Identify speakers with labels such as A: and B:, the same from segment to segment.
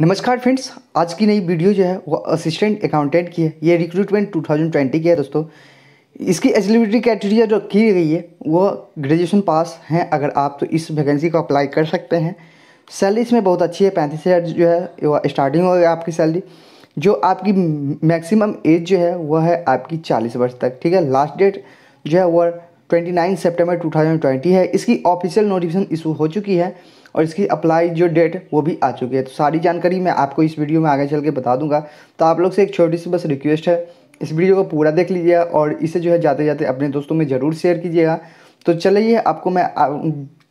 A: नमस्कार फ्रेंड्स आज की नई वीडियो जो है वो असिस्टेंट अकाउंटेंट की है ये रिक्रूटमेंट 2020 की है दोस्तों इसकी एलिजिबिलिटी क्राइटेरिया जो की गई है वो ग्रेजुएशन पास हैं अगर आप तो इस वैकेंसी को अप्लाई कर सकते हैं सैलरी इसमें बहुत अच्छी है पैंतीस हज़ार जो है वो स्टार्टिंग होगी आपकी सैलरी जो आपकी मैक्सिमम एज जो है वह है आपकी चालीस वर्ष तक ठीक है लास्ट डेट जो है वह 29 सितंबर 2020 है इसकी ऑफिशियल नोटिफिकेशन इशू हो चुकी है और इसकी अप्लाई जो डेट वो भी आ चुकी है तो सारी जानकारी मैं आपको इस वीडियो में आगे चल के बता दूंगा तो आप लोग से एक छोटी सी बस रिक्वेस्ट है इस वीडियो को पूरा देख लीजिएगा और इसे जो है जाते जाते अपने दोस्तों में ज़रूर शेयर कीजिएगा तो चलिए आपको मैं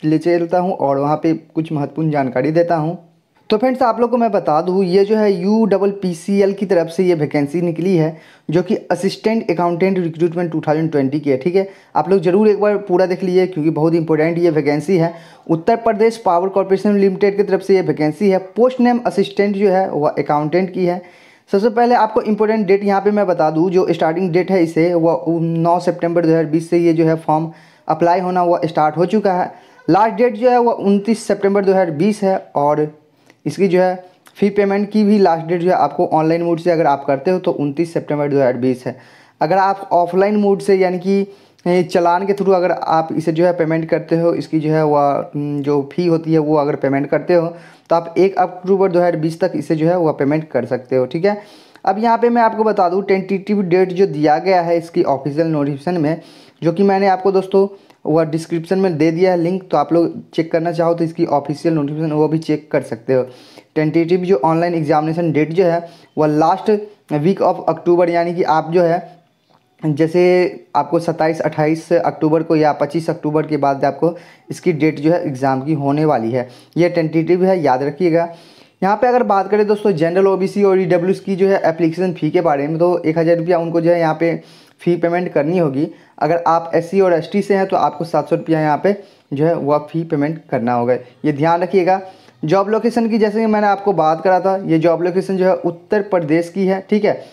A: ले चलता हूँ और वहाँ पर कुछ महत्वपूर्ण जानकारी देता हूँ तो फ्रेंड्स आप लोग को मैं बता दूँ ये जो है U double P C L की तरफ से ये वैकेंसी निकली है जो कि असिस्टेंट अकाउंटेंट रिक्रूटमेंट 2020 की है ठीक है आप लोग जरूर एक बार पूरा देख लीजिए क्योंकि बहुत इंपॉर्टेंट ये वैकेंसी है Uttar Pradesh power corporation limited की तरफ से ये वैकेंसी है पोस्ट नेम असिस्टेंट जो है वह अकाउंटेंट की है सबसे पहले आपको इंपॉर्टेंट डेट यहाँ पर मैं बता दूँ जो स्टार्टिंग डेट है इसे वह नौ सेप्टेम्बर दो से ये जो है फॉर्म अप्लाई होना वह स्टार्ट हो चुका है लास्ट डेट जो है वह उनतीस सितंबर 2020 है और इसकी जो है फ़ी पेमेंट की भी लास्ट डेट जो है आपको ऑनलाइन मोड से अगर आप करते हो तो उनतीस सितंबर 2020 है अगर आप ऑफलाइन मोड से यानी कि चलान के थ्रू अगर आप इसे जो है पेमेंट करते हो इसकी जो है वह जो फ़ी होती है वो अगर पेमेंट करते हो तो आप एक अक्टूबर बीस तक इसे जो है वह पेमेंट कर सकते हो ठीक है अब यहाँ पे मैं आपको बता दूँ टेंटेटिव डेट जो दिया गया है इसकी ऑफिशियल नोटिफिकेशन में जो कि मैंने आपको दोस्तों वह डिस्क्रिप्शन में दे दिया है लिंक तो आप लोग चेक करना चाहो तो इसकी ऑफिशियल नोटिफिकेशन वो भी चेक कर सकते हो टेंटेटिव जो ऑनलाइन एग्जामिनेशन डेट जो है वह लास्ट वीक ऑफ अक्टूबर यानी कि आप जो है जैसे आपको 27 28 अक्टूबर को या 25 अक्टूबर के बाद आपको इसकी डेट जो है एग्ज़ाम की होने वाली है यह टेंटेटिव है याद रखिएगा यहाँ पे अगर बात करें दोस्तों जनरल ओबीसी और ई की जो है एप्लीकेशन फ़ी के बारे में तो एक हज़ार रुपया उनको जो है यहाँ पे फ़ी पेमेंट करनी होगी अगर आप एस और एस से हैं तो आपको सात सौ रुपया यहाँ पर जो है वह फ़ी पेमेंट करना होगा ये ध्यान रखिएगा जॉब लोकेशन की जैसे कि मैंने आपको बात करा था ये जॉब लोकेशन जो है उत्तर प्रदेश की है ठीक है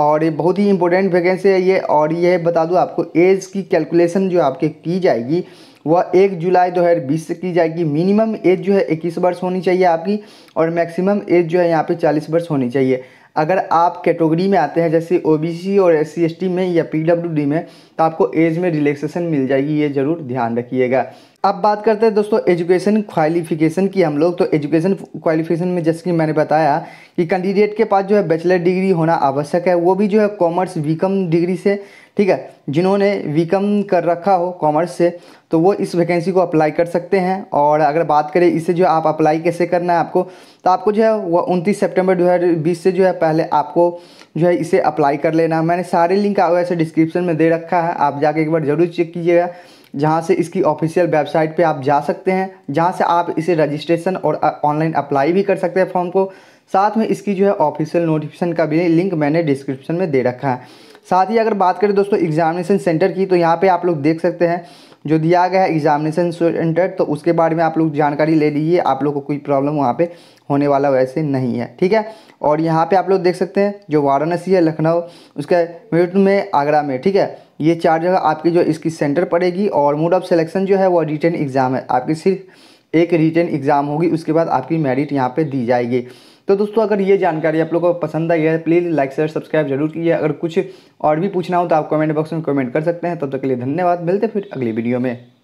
A: और ये बहुत ही इंपॉर्टेंट वैकेंसी है ये और ये बता दूँ आपको एज की कैलकुलेशन जो आपके की जाएगी वह एक जुलाई दो हज़ार बीस से की जाएगी मिनिमम एज जो है इक्कीस वर्ष होनी चाहिए आपकी और मैक्सिमम एज जो है यहाँ पे चालीस वर्ष होनी चाहिए अगर आप कैटेगरी में आते हैं जैसे ओबीसी और एस सी में या पीडब्ल्यूडी में तो आपको एज में रिलैक्सेशन मिल जाएगी ये ज़रूर ध्यान रखिएगा अब बात करते हैं दोस्तों एजुकेशन क्वालिफिकेशन की हम लोग तो एजुकेशन क्वालिफिकेशन में जैसे कि मैंने बताया कि कैंडिडेट के पास जो है बैचलर डिग्री होना आवश्यक है वो भी जो है कॉमर्स वीकम डिग्री से ठीक है जिन्होंने वीकम कर रखा हो कॉमर्स से तो वो इस वैकेंसी को अप्लाई कर सकते हैं और अगर बात करें इससे जो आप अप्लाई कैसे करना है आपको तो आपको जो है वो उनतीस सेप्टेम्बर दो से जो है पहले आपको जो है इसे अप्लाई कर लेना मैंने सारे लिंक वैसे डिस्क्रिप्शन में दे रखा है आप जाके एक बार ज़रूर चेक कीजिएगा जहाँ से इसकी ऑफिशियल वेबसाइट पे आप जा सकते हैं जहाँ से आप इसे रजिस्ट्रेशन और ऑनलाइन अप्लाई भी कर सकते हैं फॉर्म को साथ में इसकी जो है ऑफिशियल नोटिफिकेशन का भी लिंक मैंने डिस्क्रिप्शन में दे रखा है साथ ही अगर बात करें दोस्तों एग्जामिनेशन सेंटर की तो यहाँ पे आप लोग देख सकते हैं जो दिया गया है एग्जामिनेशन सेंटर तो उसके बारे में आप लोग जानकारी ले लीजिए आप लोग को कोई प्रॉब्लम वहाँ पे होने वाला वैसे नहीं है ठीक है और यहाँ पे आप लोग देख सकते हैं जो वाराणसी है लखनऊ उसके मेरठ में आगरा में ठीक है ये चार जगह आपकी जो इसकी सेंटर पड़ेगी और मोड ऑफ सिलेक्शन जो है वो रिटर्न एग्ज़ाम है आपकी सिर्फ एक रिटर्न एग्ज़ाम होगी उसके बाद आपकी मेरिट यहाँ पे दी जाएगी तो दोस्तों अगर ये जानकारी आप लोगों को पसंद आई है प्लीज़ लाइक शेयर सब्सक्राइब जरूर कीजिए अगर कुछ और भी पूछना हो तो आप कमेंट बॉक्स में कमेंट कर सकते हैं तब तो तक के लिए धन्यवाद मिलते फिर अगली वीडियो में